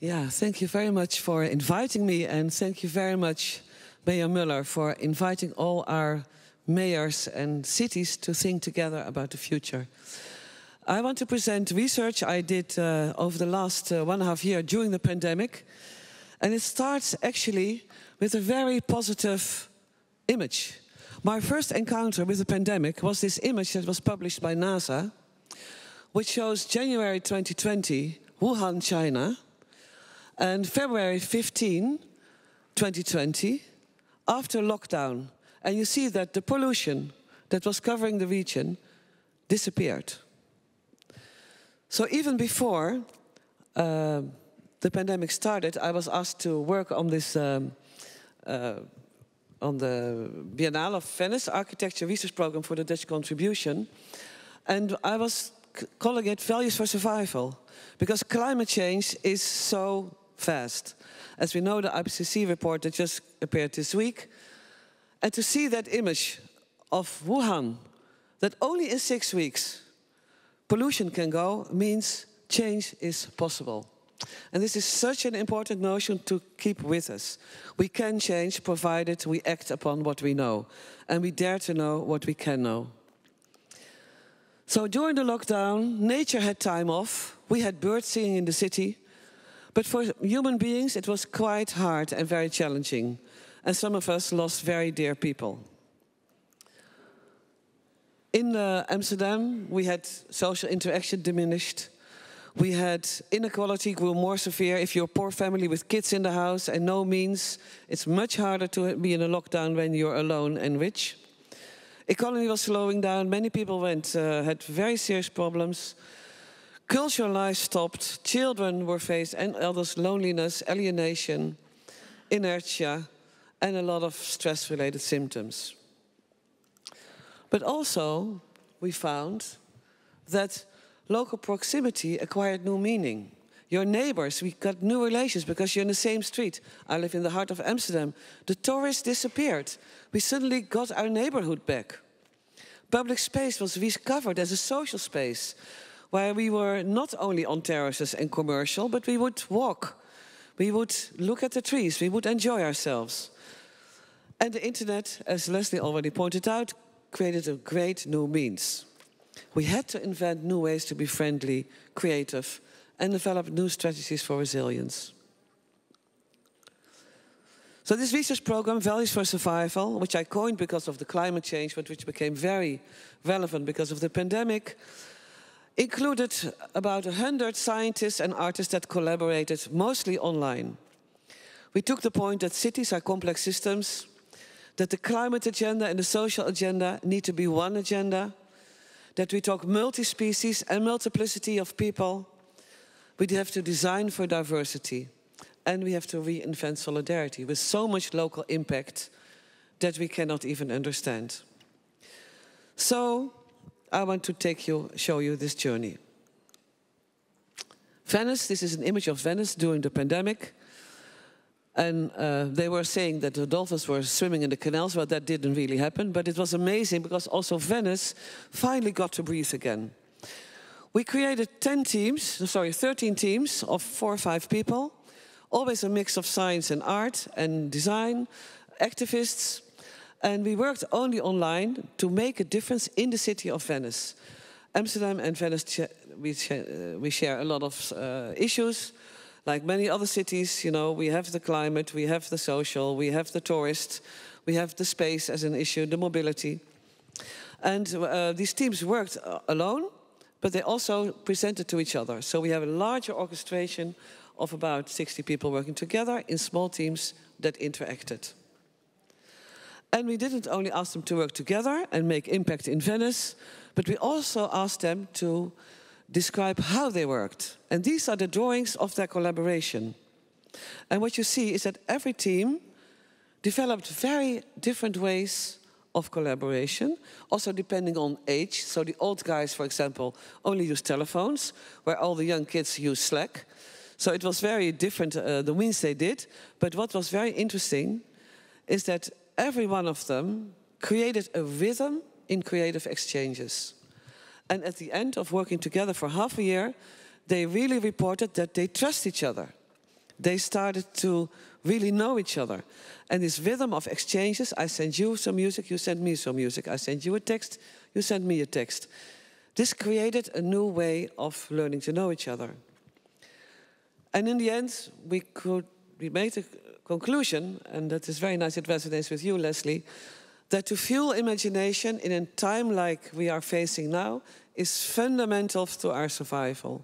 Yeah, thank you very much for inviting me, and thank you very much, Mayor Muller, for inviting all our mayors and cities to think together about the future. I want to present research I did uh, over the last uh, one and a half year during the pandemic, and it starts actually with a very positive image. My first encounter with the pandemic was this image that was published by NASA, which shows January 2020, Wuhan, China and February 15, 2020, after lockdown, and you see that the pollution that was covering the region disappeared. So even before uh, the pandemic started, I was asked to work on this, um, uh, on the Biennale of Venice Architecture Research Program for the Dutch Contribution. And I was calling it Values for Survival, because climate change is so fast. As we know, the IPCC report that just appeared this week, and to see that image of Wuhan, that only in six weeks pollution can go, means change is possible. And this is such an important notion to keep with us. We can change provided we act upon what we know, and we dare to know what we can know. So during the lockdown, nature had time off. We had birds singing in the city. But for human beings, it was quite hard and very challenging. And some of us lost very dear people. In uh, Amsterdam, we had social interaction diminished. We had inequality grew more severe. If you're a poor family with kids in the house and no means, it's much harder to be in a lockdown when you're alone and rich. Economy was slowing down. Many people went, uh, had very serious problems. Cultural life stopped, children were faced, and elders, loneliness, alienation, inertia, and a lot of stress related symptoms. But also, we found that local proximity acquired new meaning. Your neighbors, we got new relations because you're in the same street. I live in the heart of Amsterdam. The tourists disappeared. We suddenly got our neighborhood back. Public space was rediscovered as a social space where we were not only on terraces and commercial, but we would walk. We would look at the trees. We would enjoy ourselves. And the internet, as Leslie already pointed out, created a great new means. We had to invent new ways to be friendly, creative, and develop new strategies for resilience. So this research program, Values for Survival, which I coined because of the climate change, but which became very relevant because of the pandemic, included about 100 scientists and artists that collaborated mostly online. We took the point that cities are complex systems, that the climate agenda and the social agenda need to be one agenda, that we talk multi-species and multiplicity of people. We have to design for diversity and we have to reinvent solidarity with so much local impact that we cannot even understand. So I want to take you, show you this journey. Venice, this is an image of Venice during the pandemic. And uh, they were saying that the dolphins were swimming in the canals, but that didn't really happen. But it was amazing because also Venice finally got to breathe again. We created 10 teams, sorry, 13 teams of four or five people, always a mix of science and art and design, activists, and we worked only online to make a difference in the city of Venice. Amsterdam and Venice, we, uh, we share a lot of uh, issues. Like many other cities, you know, we have the climate, we have the social, we have the tourists, we have the space as an issue, the mobility. And uh, these teams worked uh, alone, but they also presented to each other. So we have a larger orchestration of about 60 people working together in small teams that interacted. And we didn't only ask them to work together and make impact in Venice, but we also asked them to describe how they worked. And these are the drawings of their collaboration. And what you see is that every team developed very different ways of collaboration, also depending on age. So the old guys, for example, only use telephones, where all the young kids use Slack. So it was very different, uh, the means they did. But what was very interesting is that every one of them created a rhythm in creative exchanges. And at the end of working together for half a year, they really reported that they trust each other. They started to really know each other. And this rhythm of exchanges I send you some music, you send me some music. I send you a text, you send me a text. This created a new way of learning to know each other. And in the end, we, could, we made a, conclusion, and that is very nice, it resonates with you, Leslie, that to fuel imagination in a time like we are facing now is fundamental to our survival.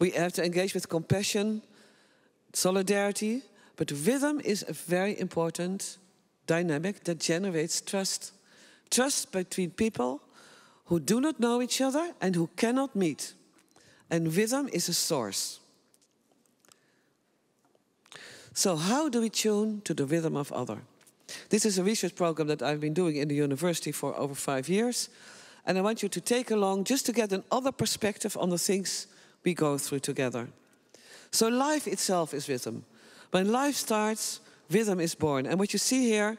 We have to engage with compassion, solidarity, but rhythm is a very important dynamic that generates trust. Trust between people who do not know each other and who cannot meet. And rhythm is a source. So how do we tune to the rhythm of other? This is a research program that I've been doing in the university for over five years. And I want you to take along just to get another perspective on the things we go through together. So life itself is rhythm. When life starts, rhythm is born. And what you see here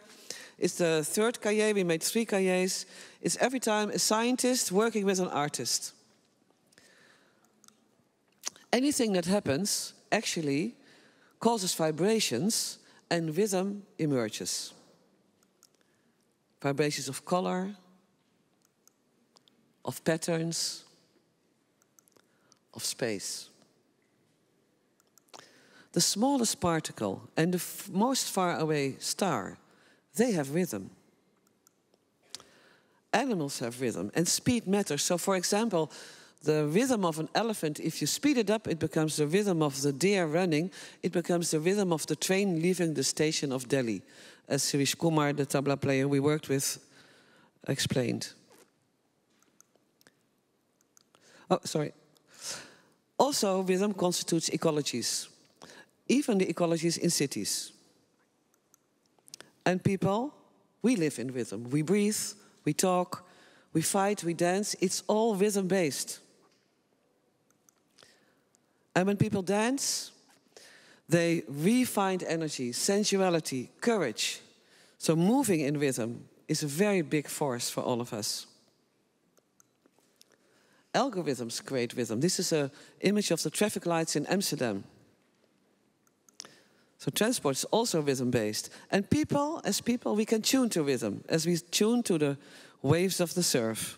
is the third cahier. We made three cahiers. It's every time a scientist working with an artist. Anything that happens actually causes vibrations and rhythm emerges. Vibrations of color, of patterns, of space. The smallest particle and the most far away star, they have rhythm. Animals have rhythm and speed matters. So, for example, the rhythm of an elephant, if you speed it up, it becomes the rhythm of the deer running. It becomes the rhythm of the train leaving the station of Delhi, as Suresh Kumar, the tabla player we worked with, explained. Oh, sorry. Also, rhythm constitutes ecologies, even the ecologies in cities. And people, we live in rhythm. We breathe, we talk, we fight, we dance. It's all rhythm based. And when people dance, they refine energy, sensuality, courage. So moving in rhythm is a very big force for all of us. Algorithms create rhythm. This is an image of the traffic lights in Amsterdam. So transport is also rhythm-based. And people, as people, we can tune to rhythm, as we tune to the waves of the surf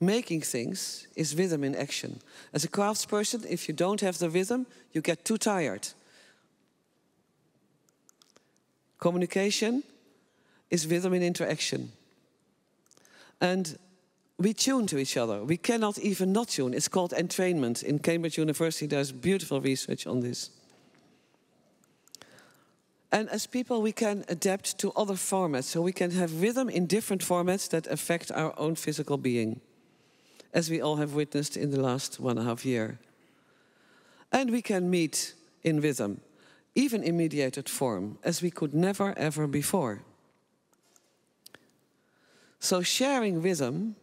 making things is rhythm in action. As a craftsperson, if you don't have the rhythm, you get too tired. Communication is rhythm in interaction. And we tune to each other. We cannot even not tune. It's called entrainment. In Cambridge University, there's beautiful research on this. And as people, we can adapt to other formats. So we can have rhythm in different formats that affect our own physical being as we all have witnessed in the last one and a half year. And we can meet in rhythm, even in mediated form, as we could never ever before. So, sharing rhythm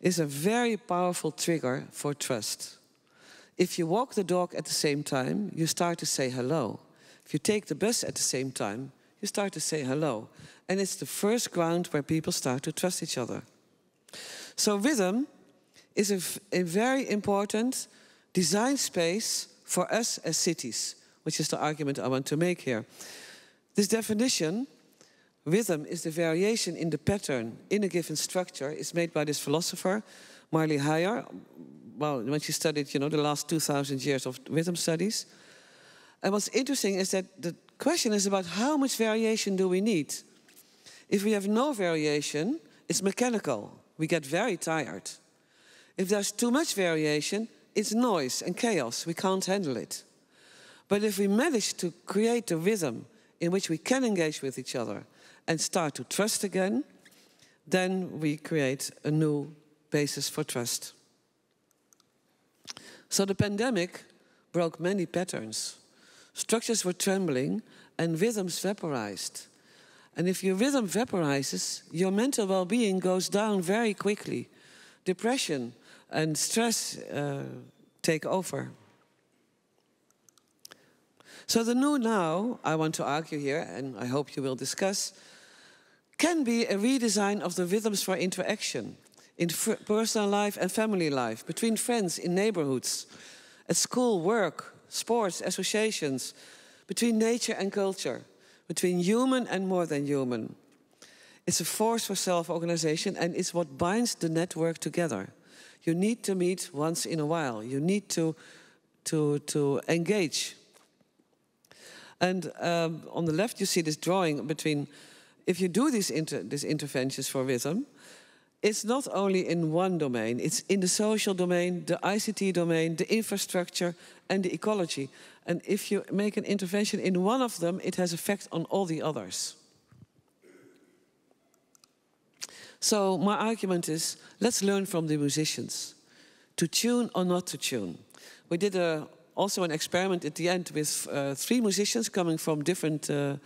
is a very powerful trigger for trust. If you walk the dog at the same time, you start to say hello. If you take the bus at the same time, you start to say hello. And it's the first ground where people start to trust each other. So, rhythm is a, a very important design space for us as cities, which is the argument I want to make here. This definition, rhythm is the variation in the pattern in a given structure, is made by this philosopher, Marley Heyer, well, when she studied, you know, the last 2,000 years of rhythm studies. And what's interesting is that the question is about how much variation do we need? If we have no variation, it's mechanical. We get very tired. If there's too much variation, it's noise and chaos. We can't handle it. But if we manage to create a rhythm in which we can engage with each other and start to trust again, then we create a new basis for trust. So the pandemic broke many patterns. Structures were trembling and rhythms vaporized. And if your rhythm vaporizes, your mental well being goes down very quickly. Depression, and stress uh, take over. So the new now, I want to argue here, and I hope you will discuss, can be a redesign of the rhythms for interaction in personal life and family life, between friends, in neighborhoods, at school, work, sports, associations, between nature and culture, between human and more than human. It's a force for self organization and it's what binds the network together. You need to meet once in a while. You need to, to, to engage. And um, on the left, you see this drawing between if you do these, inter these interventions for rhythm, it's not only in one domain, it's in the social domain, the ICT domain, the infrastructure, and the ecology. And if you make an intervention in one of them, it has effect on all the others. So my argument is, let's learn from the musicians. To tune or not to tune. We did a, also an experiment at the end with uh, three musicians coming from different uh,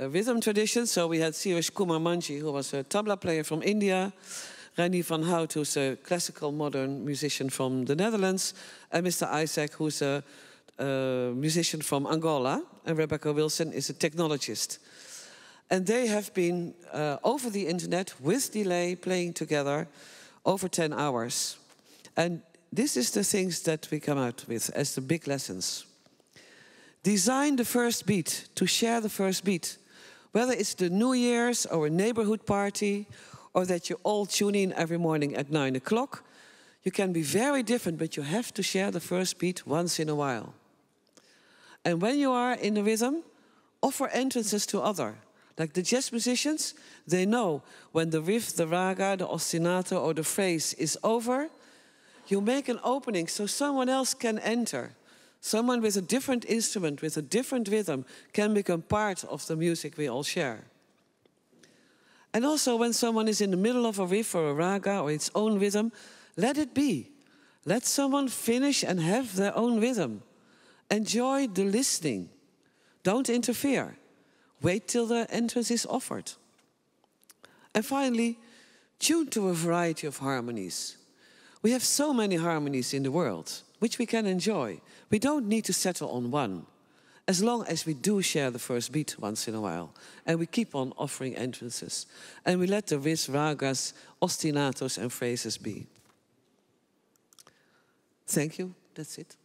uh rhythm traditions. So we had Sirish Kumar Manji, who was a tabla player from India, Rani van Hout, who's a classical modern musician from the Netherlands, and Mr. Isaac, who's a, a musician from Angola, and Rebecca Wilson is a technologist. And they have been uh, over the internet with delay playing together over 10 hours. And this is the things that we come out with as the big lessons. Design the first beat, to share the first beat. Whether it's the New Year's or a neighborhood party, or that you all tune in every morning at 9 o'clock, you can be very different, but you have to share the first beat once in a while. And when you are in the rhythm, offer entrances to other. Like the jazz musicians, they know when the riff, the raga, the ostinato, or the phrase is over, you make an opening so someone else can enter. Someone with a different instrument, with a different rhythm, can become part of the music we all share. And also, when someone is in the middle of a riff or a raga or its own rhythm, let it be. Let someone finish and have their own rhythm. Enjoy the listening. Don't interfere. Wait till the entrance is offered. And finally, tune to a variety of harmonies. We have so many harmonies in the world, which we can enjoy. We don't need to settle on one, as long as we do share the first beat once in a while, and we keep on offering entrances, and we let the riffs, ragas, ostinatos, and phrases be. Thank you. That's it.